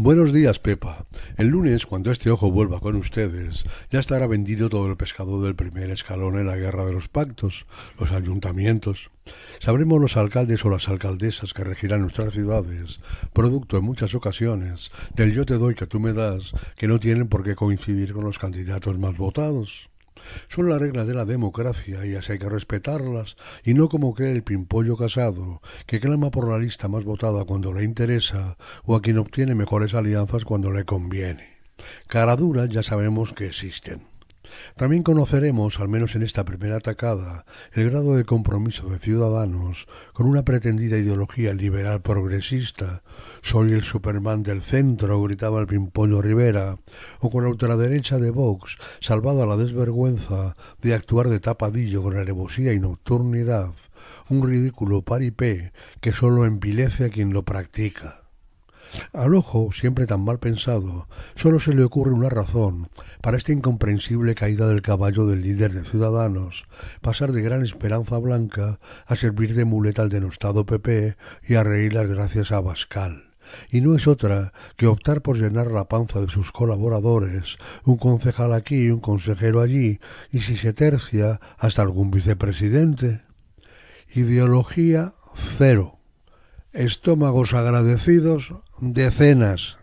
Buenos días, Pepa. El lunes, cuando este ojo vuelva con ustedes, ya estará vendido todo el pescado del primer escalón en la guerra de los pactos, los ayuntamientos. Sabremos los alcaldes o las alcaldesas que regirán nuestras ciudades, producto en muchas ocasiones del yo te doy que tú me das, que no tienen por qué coincidir con los candidatos más votados. Son las reglas de la democracia y así hay que respetarlas y no como cree el pimpollo casado, que clama por la lista más votada cuando le interesa o a quien obtiene mejores alianzas cuando le conviene. Caraduras ya sabemos que existen. También conoceremos, al menos en esta primera atacada, el grado de compromiso de Ciudadanos con una pretendida ideología liberal progresista. Soy el Superman del centro, gritaba el Pimpollo Rivera, o con la ultraderecha de Vox, salvada la desvergüenza de actuar de tapadillo con alevosía y nocturnidad, un ridículo paripé que solo empilece a quien lo practica. Al ojo, siempre tan mal pensado, solo se le ocurre una razón para esta incomprensible caída del caballo del líder de Ciudadanos, pasar de gran esperanza blanca a servir de muleta al denostado PP y a reír las gracias a Bascal y no es otra que optar por llenar la panza de sus colaboradores, un concejal aquí, un consejero allí, y si se tercia, hasta algún vicepresidente. Ideología cero estómagos agradecidos, decenas